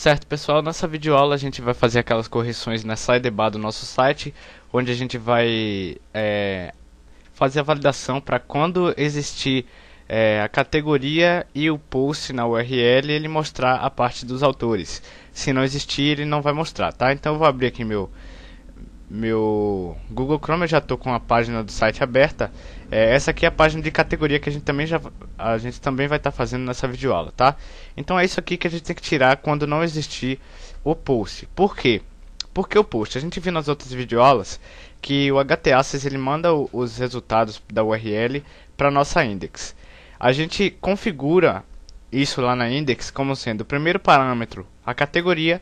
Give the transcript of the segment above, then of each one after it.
Certo, pessoal, nessa videoaula a gente vai fazer aquelas correções na sidebar do nosso site, onde a gente vai é, fazer a validação para quando existir é, a categoria e o post na URL, ele mostrar a parte dos autores. Se não existir, ele não vai mostrar, tá? Então eu vou abrir aqui meu meu Google Chrome, eu já estou com a página do site aberta. É, essa aqui é a página de categoria que a gente também, já, a gente também vai estar tá fazendo nessa videoaula, tá? Então é isso aqui que a gente tem que tirar quando não existir o post. Por quê? Porque o post, a gente viu nas outras videoaulas que o HTAccess ele manda o, os resultados da URL para nossa index. A gente configura isso lá na index como sendo o primeiro parâmetro a categoria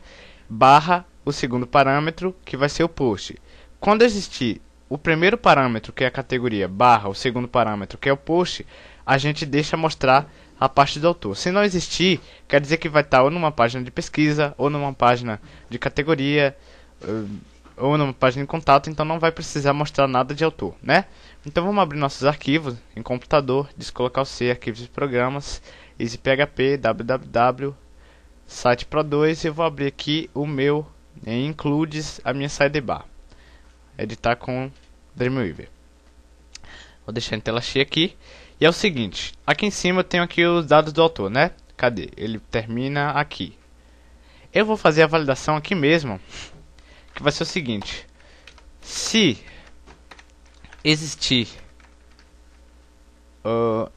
barra o segundo parâmetro, que vai ser o post. Quando existir o primeiro parâmetro, que é a categoria, barra o segundo parâmetro, que é o post, a gente deixa mostrar a parte do autor. Se não existir, quer dizer que vai estar ou numa página de pesquisa, ou numa página de categoria, eh, ou numa página de contato, então não vai precisar mostrar nada de autor, né? Então vamos abrir nossos arquivos em computador, descolocar o C, arquivos e programas, easyphp, www, site pro2, e eu vou abrir aqui o meu includes a minha sidebar. Editar com Dreamweaver. Vou deixar em tela cheia aqui. E é o seguinte, aqui em cima eu tenho aqui os dados do autor, né? Cadê? Ele termina aqui. Eu vou fazer a validação aqui mesmo, que vai ser o seguinte. Se existir, uh,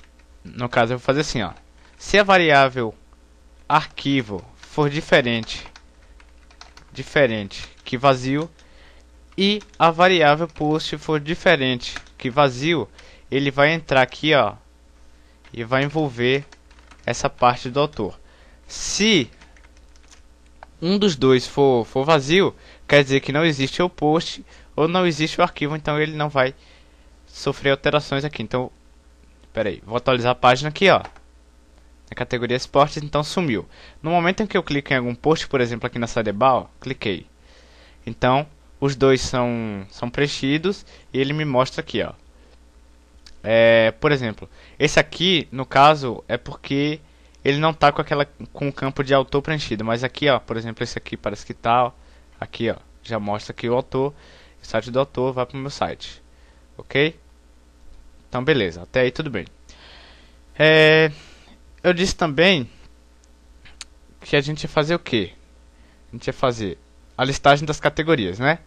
no caso eu vou fazer assim, ó. Se a variável arquivo for diferente diferente que vazio e a variável post for diferente que vazio, ele vai entrar aqui, ó, e vai envolver essa parte do autor. Se um dos dois for, for vazio, quer dizer que não existe o post ou não existe o arquivo, então ele não vai sofrer alterações aqui. Então, peraí, vou atualizar a página aqui, ó. A categoria esportes então sumiu. No momento em que eu clico em algum post, por exemplo, aqui na Sadebal, cliquei. Então, os dois são, são preenchidos e ele me mostra aqui, ó. É, por exemplo, esse aqui, no caso, é porque ele não tá com aquela com o campo de autor preenchido, mas aqui, ó, por exemplo, esse aqui parece que tá, ó, aqui, ó, já mostra aqui o autor, o site do autor, vai pro meu site. OK? Então, beleza, até aí tudo bem. É, eu disse também que a gente ia fazer o quê? A gente ia fazer a listagem das categorias, né?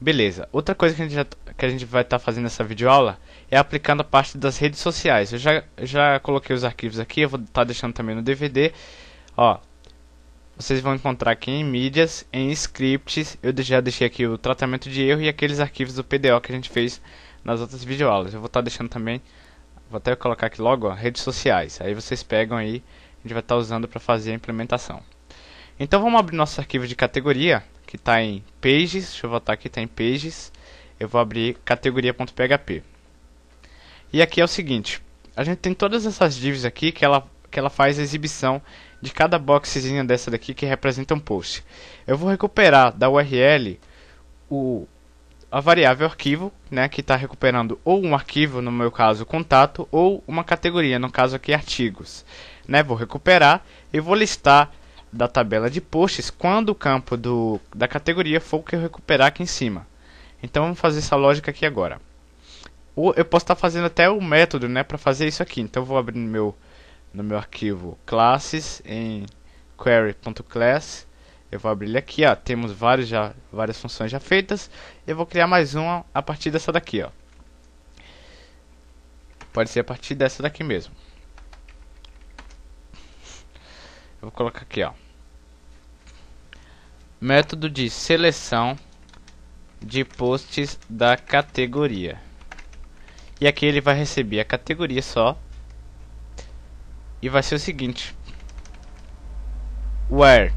Beleza. Outra coisa que a gente, já, que a gente vai estar tá fazendo nessa videoaula é aplicando a parte das redes sociais. Eu já, já coloquei os arquivos aqui, eu vou estar tá deixando também no DVD. Ó, vocês vão encontrar aqui em mídias, em scripts, eu já deixei aqui o tratamento de erro e aqueles arquivos do PDO que a gente fez nas outras videoaulas. Eu vou estar tá deixando também vou até colocar aqui logo, ó, redes sociais. Aí vocês pegam aí, a gente vai estar tá usando para fazer a implementação. Então vamos abrir nosso arquivo de categoria, que está em Pages, deixa eu voltar aqui, está em Pages. Eu vou abrir categoria.php. E aqui é o seguinte, a gente tem todas essas divs aqui que ela, que ela faz a exibição de cada boxezinha dessa daqui que representa um post. Eu vou recuperar da URL o, a variável arquivo, né, que está recuperando ou um arquivo, no meu caso contato, ou uma categoria, no caso aqui artigos. Né, vou recuperar e vou listar da tabela de posts quando o campo do, da categoria for o que eu recuperar aqui em cima. Então vamos fazer essa lógica aqui agora. Eu posso estar tá fazendo até o um método né, para fazer isso aqui. Então vou abrir no meu, no meu arquivo classes em query.class eu vou abrir ele aqui, ó. Temos vários já, várias funções já feitas. Eu vou criar mais uma a partir dessa daqui, ó. Pode ser a partir dessa daqui mesmo. Eu vou colocar aqui, ó. Método de seleção de posts da categoria. E aqui ele vai receber a categoria só. E vai ser o seguinte. Where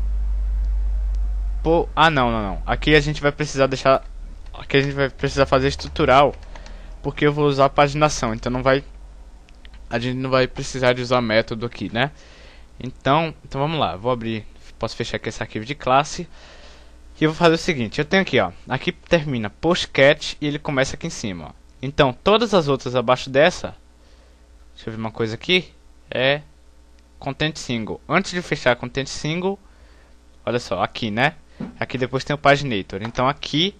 ah, não, não, não. Aqui a gente vai precisar deixar... Aqui a gente vai precisar fazer estrutural. Porque eu vou usar paginação. Então não vai... A gente não vai precisar de usar método aqui, né? Então, então vamos lá. Vou abrir... Posso fechar aqui esse arquivo de classe. E eu vou fazer o seguinte. Eu tenho aqui, ó. Aqui termina postcat e ele começa aqui em cima, ó. Então, todas as outras abaixo dessa... Deixa eu ver uma coisa aqui. É... Content Single. Antes de fechar Content Single... Olha só, aqui, né? Aqui depois tem o Paginator. Então aqui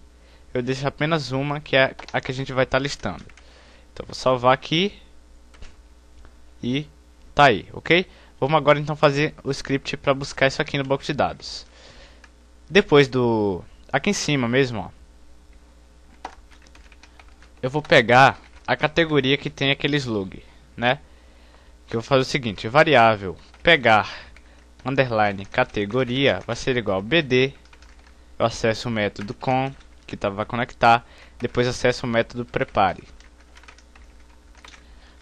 eu deixo apenas uma, que é a que a gente vai estar tá listando. Então vou salvar aqui. E tá aí, ok? Vamos agora então fazer o script para buscar isso aqui no banco de dados. Depois do... Aqui em cima mesmo, ó. Eu vou pegar a categoria que tem aquele slug, né? Que eu vou fazer o seguinte, variável pegar underline categoria vai ser igual bd eu acesso o método com, que estava tá, conectar, depois acesso o método prepare.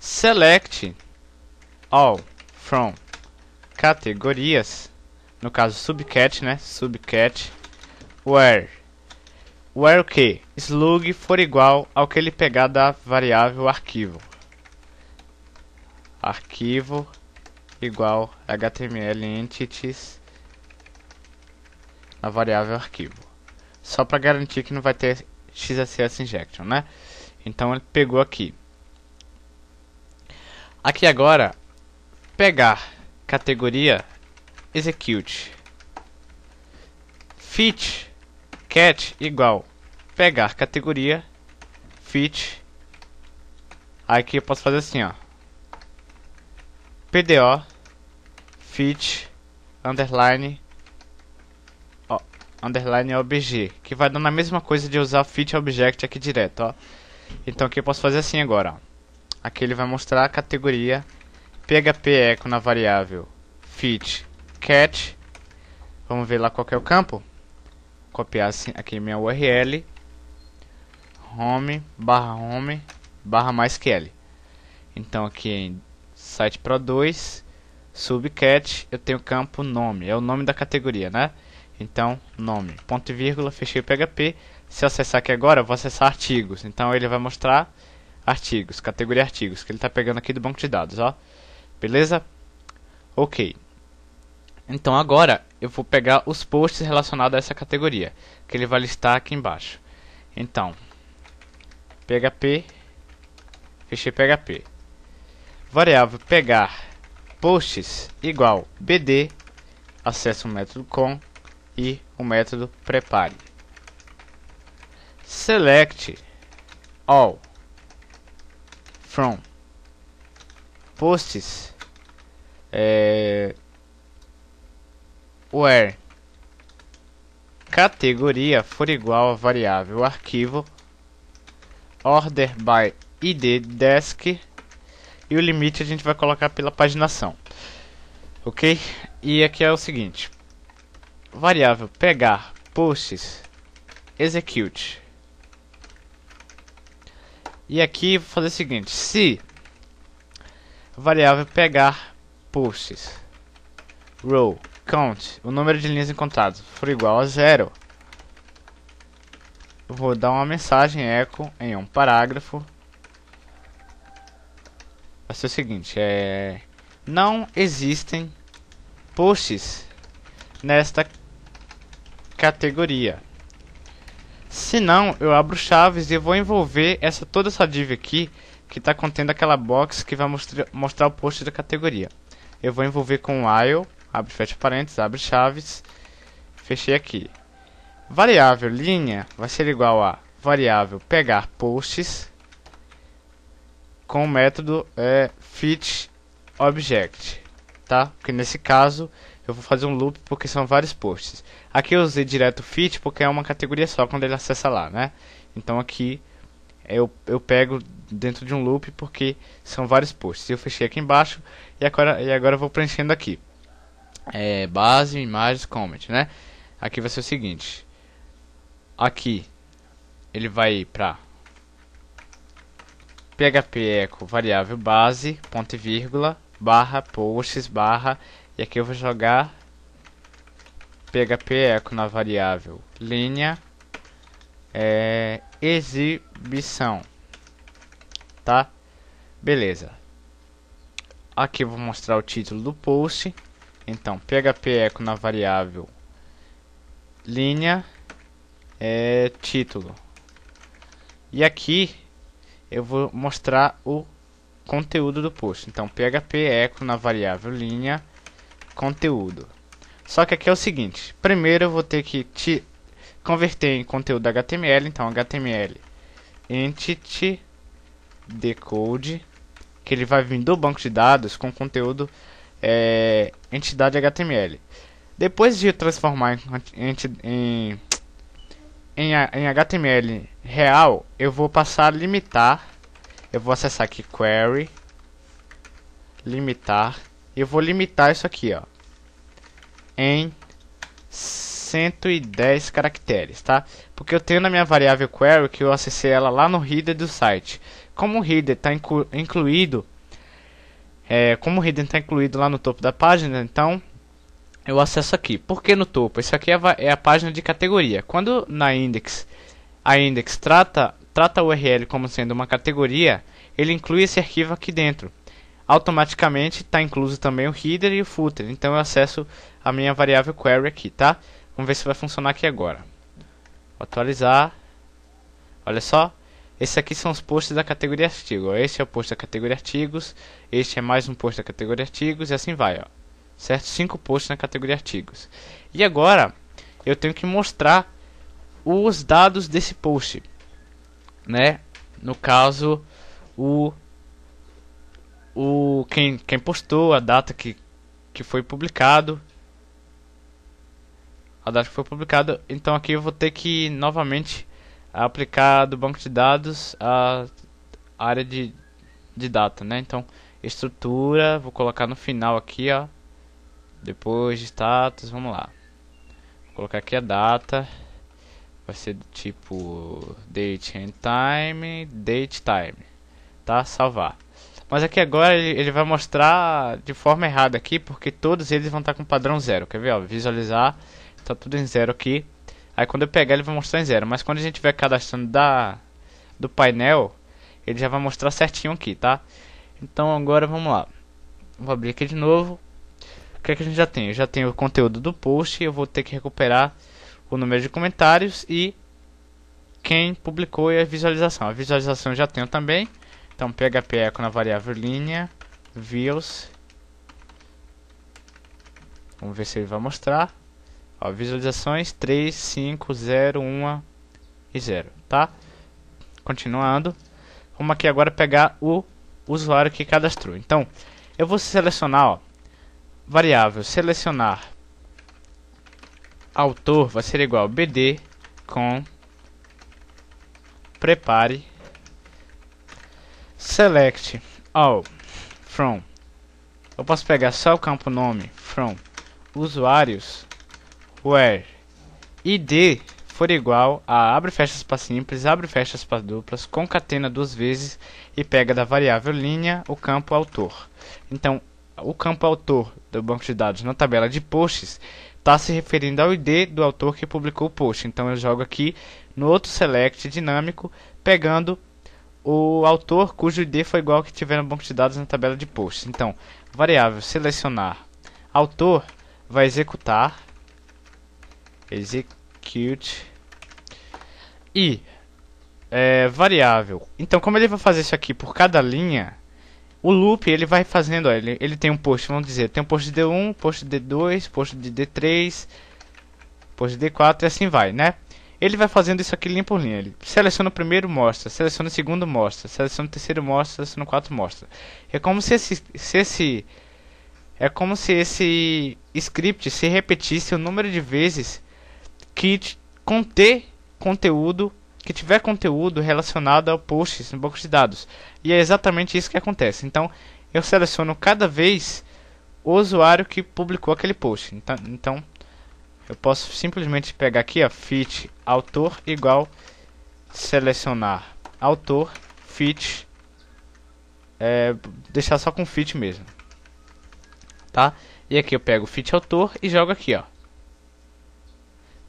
Select all from categorias, no caso subcat, né? Subcat where where o que? slug for igual ao que ele pegar da variável arquivo. Arquivo igual html entities na variável arquivo. Só para garantir que não vai ter XSS injection, né? Então ele pegou aqui. Aqui agora, pegar categoria execute fit cat igual pegar categoria fit aqui eu posso fazer assim ó pdo fit underline underline obg, que vai dando a mesma coisa de usar fit object aqui direto, ó. Então aqui eu posso fazer é assim agora, ó. Aqui ele vai mostrar a categoria php echo na variável fit cat. Vamos ver lá qual é o campo. Copiar assim, aqui minha URL home barra home barra mais que L. Então aqui em site pro 2 subcat eu tenho campo nome, é o nome da categoria, né? Então, nome, ponto e vírgula, fechei o PHP. Se eu acessar aqui agora, eu vou acessar artigos. Então ele vai mostrar artigos, categoria artigos, que ele está pegando aqui do banco de dados, ó. Beleza? Ok. Então agora eu vou pegar os posts relacionados a essa categoria, que ele vai listar aqui embaixo. Então, PHP, fechei PHP. Variável pegar posts igual bd, acesso o método com, e o método prepare. Select all from posts é, where categoria for igual a variável arquivo order by id desk e o limite a gente vai colocar pela paginação ok e aqui é o seguinte variável pegar posts execute. E aqui vou fazer o seguinte, se variável pegar posts row count, o número de linhas encontradas for igual a zero, vou dar uma mensagem echo em um parágrafo. Vai ser o seguinte, é não existem posts nesta categoria. Se não, eu abro chaves e vou envolver essa, toda essa div aqui, que está contendo aquela box que vai mostrar, mostrar o post da categoria. Eu vou envolver com while, abre fecha parênteses, abre chaves, fechei aqui. Variável linha vai ser igual a variável pegar posts com o método é, fit object, tá? Porque nesse caso eu vou fazer um loop porque são vários posts. Aqui eu usei direto fit porque é uma categoria só quando ele acessa lá, né? Então aqui eu, eu pego dentro de um loop porque são vários posts. Eu fechei aqui embaixo e agora, e agora eu vou preenchendo aqui. É, base, imagens, comment, né? Aqui vai ser o seguinte. Aqui ele vai para php eco variável base, ponto e vírgula, barra posts, barra e aqui eu vou jogar PHP eco na variável linha é, exibição. Tá? Beleza. Aqui eu vou mostrar o título do post. Então, PHP eco na variável linha é título. E aqui eu vou mostrar o conteúdo do post. Então, PHP eco na variável linha conteúdo. Só que aqui é o seguinte, primeiro eu vou ter que te converter em conteúdo HTML, então HTML entity decode, que ele vai vir do banco de dados com conteúdo é, entidade HTML. Depois de transformar em, em, em, em HTML real, eu vou passar a limitar, eu vou acessar aqui query, limitar eu vou limitar isso aqui, ó. Em 110 caracteres, tá? Porque eu tenho na minha variável query que eu acessei ela lá no header do site. Como o header está inclu incluído, é, como o header está incluído lá no topo da página, então eu acesso aqui. Por que no topo? Isso aqui é a, é a página de categoria. Quando na index, a index trata, trata a URL como sendo uma categoria, ele inclui esse arquivo aqui dentro automaticamente está incluso também o header e o footer. Então eu acesso a minha variável query aqui, tá? Vamos ver se vai funcionar aqui agora. Vou atualizar. Olha só. Esses aqui são os posts da categoria artigo. Este é o post da categoria artigos. Este é mais um post da categoria artigos e assim vai, ó. Certo? Cinco posts na categoria artigos. E agora eu tenho que mostrar os dados desse post, né? No caso, o o quem, quem postou, a data que, que foi publicado. A data que foi publicada. Então aqui eu vou ter que novamente aplicar do banco de dados a área de, de data, né? Então estrutura, vou colocar no final aqui, ó. Depois de status, vamos lá. Vou colocar aqui a data. Vai ser do tipo date and time, date time. Tá? Salvar. Mas aqui é agora ele vai mostrar de forma errada aqui, porque todos eles vão estar com padrão zero. Quer ver? Ó, visualizar, está tudo em zero aqui. Aí quando eu pegar ele vai mostrar em zero. Mas quando a gente estiver cadastrando da, do painel, ele já vai mostrar certinho aqui, tá? Então agora vamos lá. Vou abrir aqui de novo. O que, é que a gente já tem? Eu já tenho o conteúdo do post. Eu vou ter que recuperar o número de comentários e quem publicou e a visualização. A visualização eu já tenho também. Então PHP echo na variável linha, views. Vamos ver se ele vai mostrar. Ó, visualizações 3, 5, 0, 1 e 0, tá? Continuando. Vamos aqui agora pegar o usuário que cadastrou. Então, eu vou selecionar, ó, variável selecionar autor vai ser igual bd com prepare select all from. Eu posso pegar só o campo nome from usuários where id for igual a abre fechas para simples, abre fechas para duplas, concatena duas vezes e pega da variável linha o campo autor. Então, o campo autor do banco de dados na tabela de posts está se referindo ao ID do autor que publicou o post. Então, eu jogo aqui no outro select dinâmico, pegando o autor cujo ID foi igual ao que tiver no banco de dados na tabela de posts. Então, variável selecionar autor vai executar execute e é, variável. Então, como ele vai fazer isso aqui por cada linha, o loop ele vai fazendo, ó, ele, ele tem um post, vamos dizer, tem um post de D1, post de D2, post de D3, post de D4 e assim vai, né? Ele vai fazendo isso aqui linha por linha. Ele seleciona o primeiro, mostra. Seleciona o segundo, mostra. Seleciona o terceiro, mostra. Seleciona o quarto, mostra. É como se esse, se esse é como se esse script se repetisse o número de vezes que conter conteúdo que tiver conteúdo relacionado ao posts no banco de dados. E é exatamente isso que acontece. Então, eu seleciono cada vez o usuário que publicou aquele post. Então, então eu posso simplesmente pegar aqui, ó, fit autor igual selecionar autor fit é, deixar só com fit mesmo, tá? E aqui eu pego fit autor e jogo aqui, ó.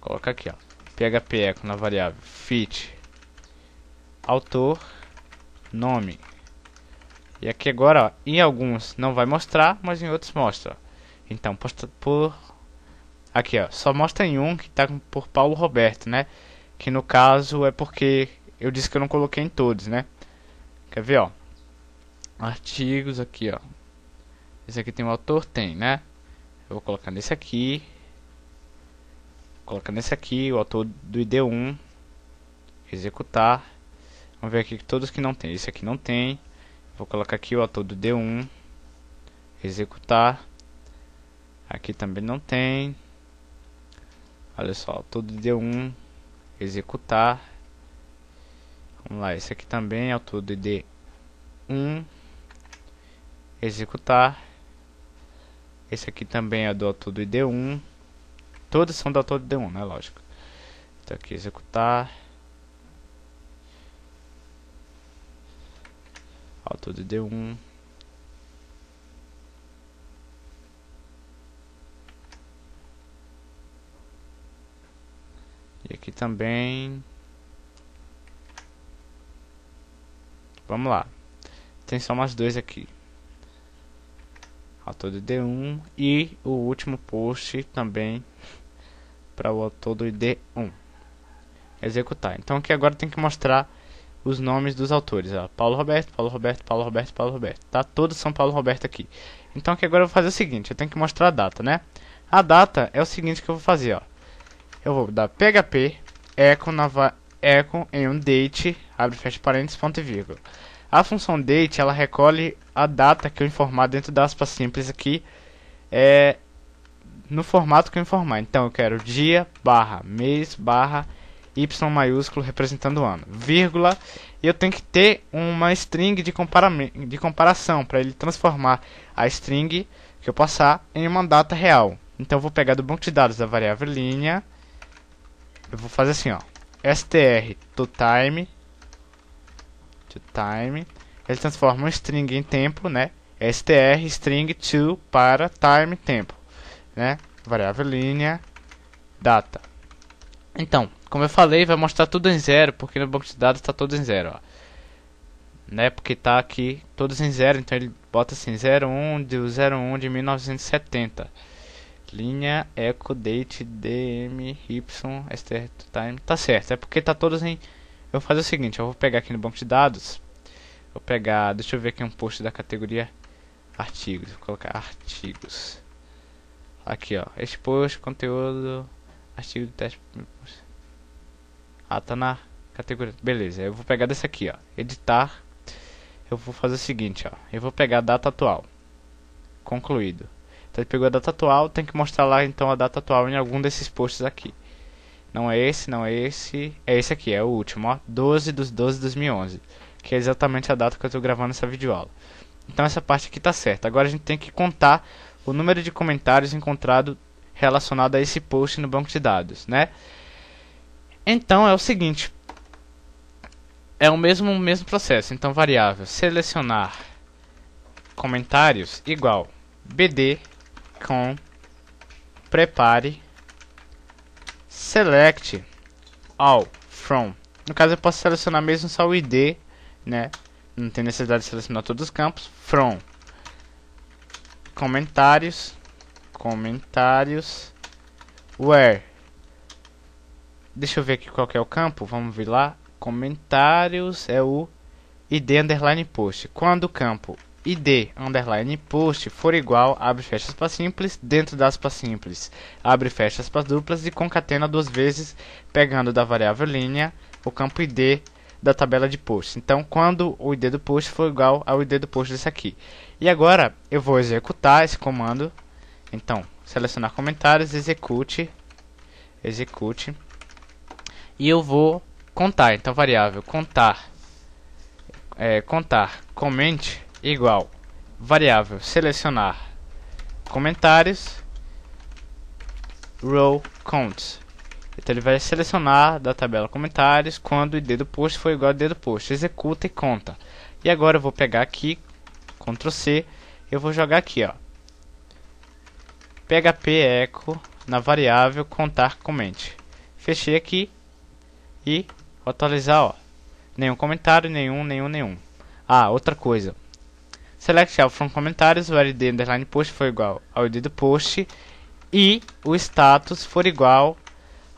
Coloca aqui, ó. PHP eco na variável fit autor nome. E aqui agora, ó, em alguns não vai mostrar, mas em outros mostra. Então, posta por Aqui, ó. Só mostra em um que tá por Paulo Roberto, né? Que no caso é porque eu disse que eu não coloquei em todos, né? Quer ver, ó. Artigos aqui, ó. Esse aqui tem o um autor? Tem, né? Eu vou colocar nesse aqui. Vou colocar nesse aqui, o autor do ID1. Executar. Vamos ver aqui todos que não tem. Esse aqui não tem. Vou colocar aqui o autor do D1. Executar. Aqui também não tem. Olha só, tudo de 1 executar. Vamos lá, esse aqui também é o tudo de 1 executar. Esse aqui também é do tudo de 1 Todos são do tudo de 1 né, lógico. Então aqui executar. Auto de 1 E aqui também. Vamos lá. Tem só mais dois aqui. Autor do D1 e o último post também para o autor do D1 executar. Então aqui agora tem que mostrar os nomes dos autores. Ó. Paulo Roberto, Paulo Roberto, Paulo Roberto, Paulo Roberto. Tá? Todos são Paulo Roberto aqui. Então aqui agora eu vou fazer o seguinte, eu tenho que mostrar a data, né? A data é o seguinte que eu vou fazer, ó eu vou dar PHP, echo, nova, echo em um date, abre fecha parênteses, ponto e vírgula. A função date, ela recolhe a data que eu informar dentro da aspa simples aqui, é, no formato que eu informar. Então, eu quero dia, barra, mês, barra, y maiúsculo representando o ano, vírgula, e eu tenho que ter uma string de, compara de comparação para ele transformar a string que eu passar em uma data real. Então, eu vou pegar do banco de dados da variável linha, eu vou fazer assim, ó. str to time to time. Ele transforma um string em tempo, né? str string to para time tempo, né? Variável linha data. Então, como eu falei, vai mostrar tudo em zero, porque no banco de dados está tudo em zero, ó. Né? Porque está aqui todos em zero, então ele bota assim 01 de 01 de 1970 linha, echo, date, dm, y, str, time. Tá certo, é porque tá todos em... Eu vou fazer o seguinte, eu vou pegar aqui no banco de dados. Vou pegar, deixa eu ver aqui um post da categoria artigos. Vou colocar artigos. Aqui, ó. Este post, conteúdo, artigo de teste. Ah, tá na categoria. Beleza, eu vou pegar desse aqui, ó. Editar. Eu vou fazer o seguinte, ó. Eu vou pegar a data atual. Concluído. Então ele pegou a data atual, tem que mostrar lá então a data atual em algum desses posts aqui. Não é esse, não é esse, é esse aqui, é o último, ó, 12 dos 12 de 2011, que é exatamente a data que eu estou gravando essa videoaula. Então essa parte aqui está certa. Agora a gente tem que contar o número de comentários encontrado relacionado a esse post no banco de dados, né? Então é o seguinte, é o mesmo, o mesmo processo. Então variável selecionar comentários igual bd com prepare select all from. No caso eu posso selecionar mesmo só o ID, né? Não tem necessidade de selecionar todos os campos from comentários comentários where deixa eu ver aqui qual é o campo vamos ver lá comentários é o id underline post quando o campo id underline post for igual abre fechas para simples dentro das para simples abre fechas para duplas e concatena duas vezes pegando da variável linha o campo id da tabela de post. Então, quando o id do post for igual ao id do post desse aqui. E agora eu vou executar esse comando. Então, selecionar comentários, execute, execute. E eu vou contar. Então, variável contar, é, contar, comente igual variável selecionar comentários row counts. Então ele vai selecionar da tabela comentários quando o ID do post for igual ao ID do post. Executa e conta. E agora eu vou pegar aqui, Ctrl C, eu vou jogar aqui, ó. PHP echo na variável contar comente. Fechei aqui e atualizar, ó. Nenhum comentário, nenhum, nenhum, nenhum. Ah, outra coisa. Select help from comentários, o the underline post for igual ao ID do post e o status for igual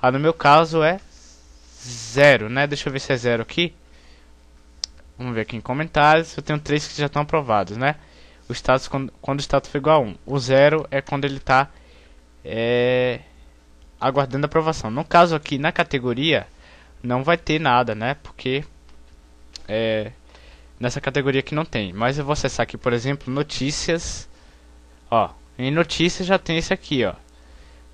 a, no meu caso, é zero, né? Deixa eu ver se é zero aqui. Vamos ver aqui em comentários. Eu tenho três que já estão aprovados, né? O status, quando, quando o status for igual a 1. O zero é quando ele está é, aguardando aprovação. No caso aqui, na categoria, não vai ter nada, né? Porque... É, nessa categoria que não tem. Mas eu vou acessar aqui, por exemplo, notícias. Ó, em notícias já tem esse aqui, ó.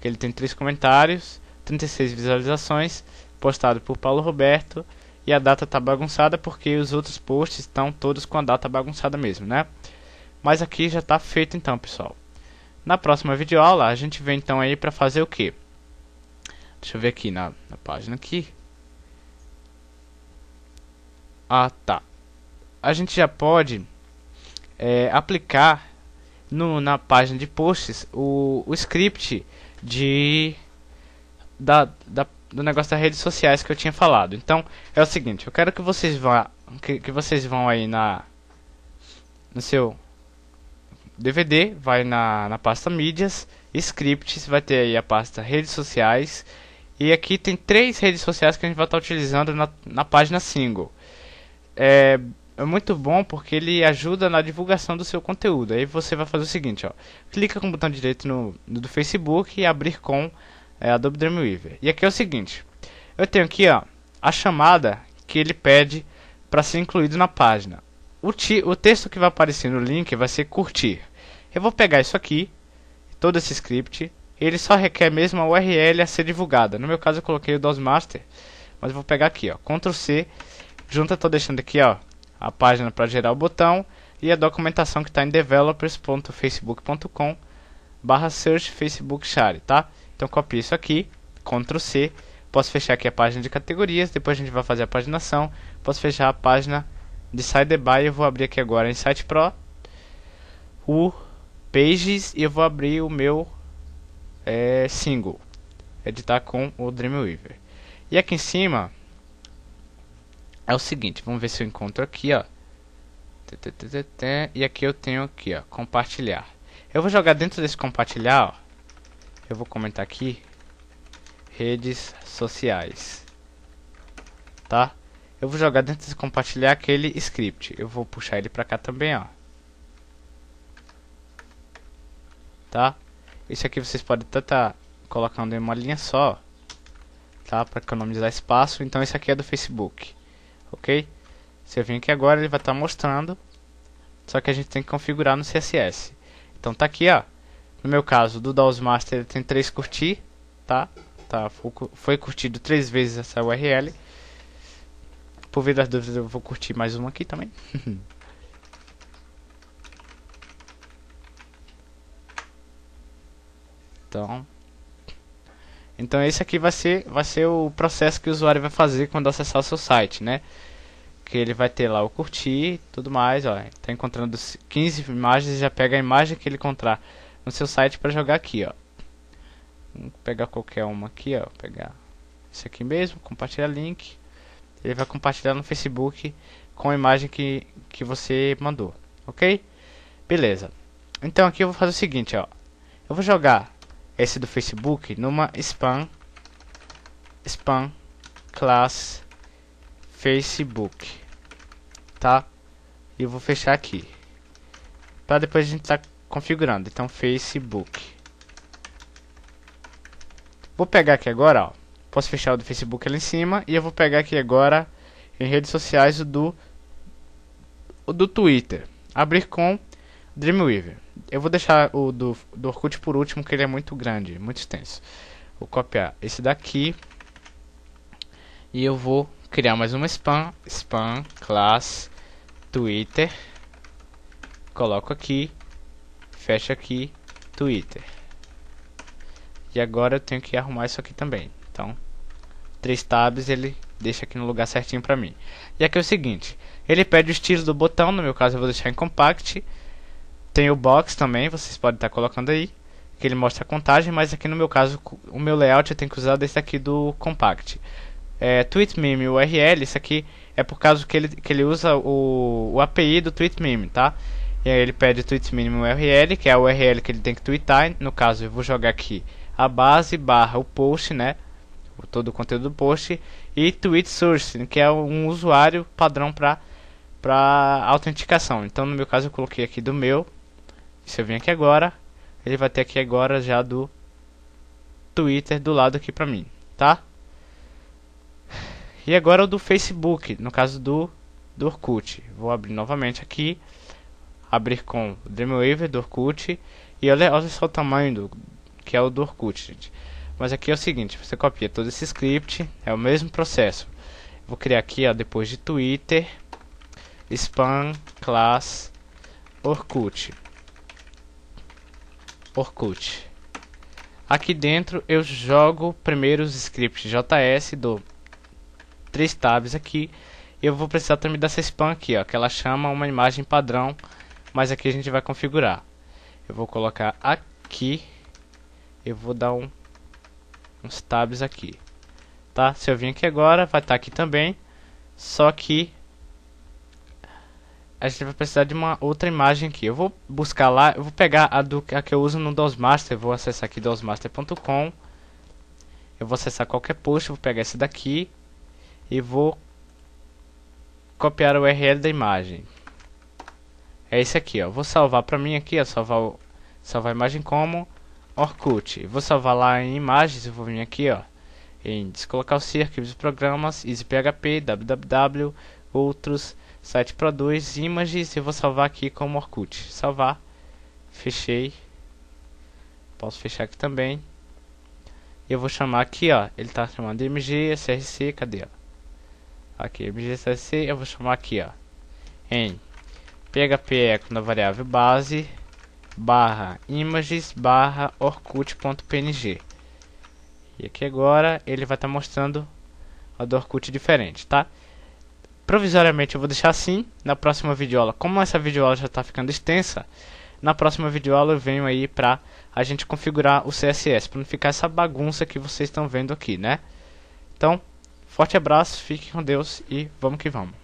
Que ele tem três comentários, 36 visualizações, postado por Paulo Roberto. E a data tá bagunçada porque os outros posts estão todos com a data bagunçada mesmo, né? Mas aqui já tá feito então, pessoal. Na próxima videoaula a gente vem então aí para fazer o que? Deixa eu ver aqui na, na página aqui. Ah, tá a gente já pode é, aplicar no, na página de posts o, o script de da, da, do negócio das redes sociais que eu tinha falado. Então é o seguinte, eu quero que vocês vão que, que vocês vão aí na no seu DVD, vai na, na pasta mídias, scripts, vai ter aí a pasta redes sociais. E aqui tem três redes sociais que a gente vai estar utilizando na, na página single. É, é muito bom porque ele ajuda na divulgação do seu conteúdo. Aí você vai fazer o seguinte, ó, clica com o botão direito no, no do Facebook e abrir com é, Adobe Dreamweaver. E aqui é o seguinte, eu tenho aqui ó, a chamada que ele pede para ser incluído na página. O, ti, o texto que vai aparecer no link vai ser curtir. Eu vou pegar isso aqui, todo esse script, ele só requer mesmo a URL a ser divulgada. No meu caso eu coloquei o DOSMaster, mas eu vou pegar aqui, ó, Ctrl C, junta, tô deixando aqui, ó, a página para gerar o botão e a documentação que está em developers.facebook.com barra search Facebook Share, tá? Então copio isso aqui, Ctrl C, posso fechar aqui a página de categorias, depois a gente vai fazer a paginação, posso fechar a página de Sidebar, eu vou abrir aqui agora em Site Pro, o Pages e eu vou abrir o meu é, single, editar com o Dreamweaver. E aqui em cima, é o seguinte, vamos ver se eu encontro aqui, ó. E aqui eu tenho aqui, ó, compartilhar. Eu vou jogar dentro desse compartilhar, ó. Eu vou comentar aqui. Redes sociais. Tá? Eu vou jogar dentro desse compartilhar aquele script. Eu vou puxar ele pra cá também, ó. Tá? Isso aqui vocês podem tentar tá colocando em uma linha só, tá? Pra economizar espaço. Então esse aqui é do Facebook ok? Se eu vim aqui agora, ele vai estar tá mostrando, só que a gente tem que configurar no CSS. Então tá aqui, ó. No meu caso, do DOS Master ele tem três curtir, tá? tá? Foi curtido três vezes essa URL. Por via das dúvidas, eu vou curtir mais uma aqui também. então, então esse aqui vai ser, vai ser o processo que o usuário vai fazer quando acessar o seu site, né? Que ele vai ter lá o curtir, tudo mais, ó. Tá encontrando 15 imagens, já pega a imagem que ele encontrar no seu site para jogar aqui, ó. Vou pegar qualquer uma aqui, ó, Vou pegar esse aqui mesmo, compartilhar link. Ele vai compartilhar no Facebook com a imagem que que você mandou, OK? Beleza. Então aqui eu vou fazer o seguinte, ó. Eu vou jogar esse do Facebook numa spam spam class Facebook, tá? E eu vou fechar aqui para depois a gente tá configurando. Então Facebook. Vou pegar aqui agora, ó. Posso fechar o do Facebook ali em cima e eu vou pegar aqui agora em redes sociais o do o do Twitter. Abrir com Dreamweaver. Eu vou deixar o do, do Orkut por último, que ele é muito grande, muito extenso. Vou copiar esse daqui. E eu vou criar mais uma spam. Spam class Twitter. Coloco aqui. Fecha aqui. Twitter. E agora eu tenho que arrumar isso aqui também. Então, três tabs ele deixa aqui no lugar certinho para mim. E aqui é o seguinte, ele pede o estilo do botão, no meu caso eu vou deixar em compact tem o box também, vocês podem estar tá colocando aí, que ele mostra a contagem, mas aqui no meu caso, o meu layout eu tenho que usar desse aqui do compact. É, TweetMeme URL, isso aqui é por causa que ele, que ele usa o, o API do TweetMeme, tá? E aí ele pede TweetMeme URL, que é a URL que ele tem que twittar, no caso eu vou jogar aqui a base barra o post, né? todo o conteúdo do post e tweet source, que é um usuário padrão para para autenticação. Então, no meu caso, eu coloquei aqui do meu se eu vim aqui agora, ele vai ter aqui agora já do Twitter do lado aqui pra mim, tá? E agora o do Facebook, no caso do, do Orkut. Vou abrir novamente aqui, abrir com o Dreamweaver do Orkut, e olha, olha só o tamanho do, que é o do Orkut, gente. Mas aqui é o seguinte, você copia todo esse script, é o mesmo processo. Vou criar aqui, ó, depois de Twitter, spam class Orkut. Orkut. Aqui dentro eu jogo primeiro os scripts JS, do três tabs aqui. Eu vou precisar também dessa spam aqui, ó, que ela chama uma imagem padrão, mas aqui a gente vai configurar. Eu vou colocar aqui, eu vou dar um, uns tabs aqui. Tá? Se eu vim aqui agora, vai estar tá aqui também, só que a gente vai precisar de uma outra imagem aqui. Eu vou buscar lá, eu vou pegar a, do, a que eu uso no DOSMaster, vou acessar aqui dosmaster.com. Eu vou acessar qualquer post, vou pegar esse daqui e vou copiar o URL da imagem. É esse aqui, ó. Vou salvar para mim aqui, ó, salvar o, salvar a imagem como Orkut. Vou salvar lá em imagens, eu vou vir aqui, ó, em descolocar os arquivos, programas, easyphp, www, outros o para dois imagens e vou salvar aqui como Orkut. Salvar. Fechei. Posso fechar aqui também. E eu vou chamar aqui, ó. Ele tá chamando MG, src cadê, ó? Aqui, MG, src eu vou chamar aqui, ó. Em PHP eco na a variável base barra images barra orkut.png e aqui agora ele vai estar tá mostrando a do Orkut diferente, tá? Provisoriamente eu vou deixar assim, na próxima videoaula, como essa videoaula já está ficando extensa, na próxima videoaula eu venho aí para a gente configurar o CSS, para não ficar essa bagunça que vocês estão vendo aqui, né? Então, forte abraço, fique com Deus e vamos que vamos.